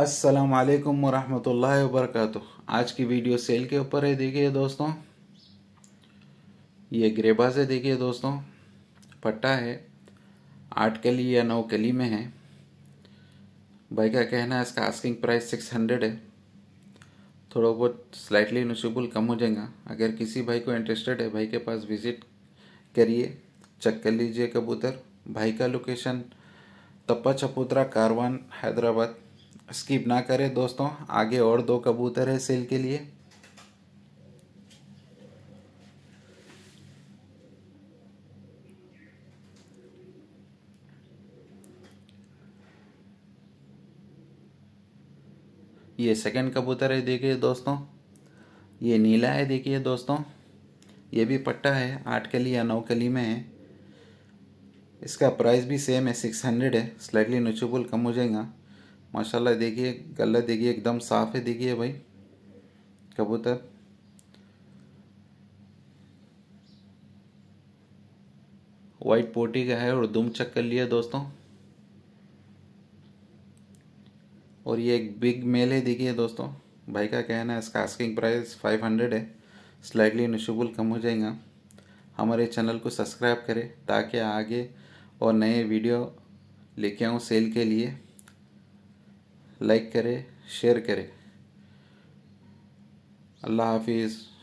असलकम व वबरक आज की वीडियो सेल के ऊपर है देखिए दोस्तों ये ग्रेबा से देखिए दोस्तों पट्टा है आठ कली या नौ कली में है भाई का कहना है इसका आस्किंग प्राइस सिक्स हंड्रेड है थोड़ा बहुत स्लाइटली नशुबुल कम हो जाएगा अगर किसी भाई को इंटरेस्टेड है भाई के पास विज़िट करिए चेक कर लीजिए कबूतर भाई का लोकेशन तप्पा चपोत्रा कारवान हैदराबाद स्किप ना करें दोस्तों आगे और दो कबूतर है सेल के लिए ये सेकंड कबूतर है देखिए दोस्तों ये नीला है देखिए दोस्तों ये भी पट्टा है आठ कली या नौ कली में है इसका प्राइस भी सेम है सिक्स हंड्रेड है स्लाइटली नुचुबुल कम हो जाएगा माशाल्लाह देखिए गला देखिए एकदम साफ़ है देखिए भाई कबूतर वाइट पोटी का है और दुम चक कर लिया दोस्तों और ये एक बिग मेल है देखिए दोस्तों भाई का कहना है इसका आस्किंग प्राइस 500 है स्लाइटली नशुबुल कम हो जाएगा हमारे चैनल को सब्सक्राइब करें ताकि आगे और नए वीडियो लेके आऊँ सेल के लिए लाइक करें शेयर करें अल्लाह हाफिज़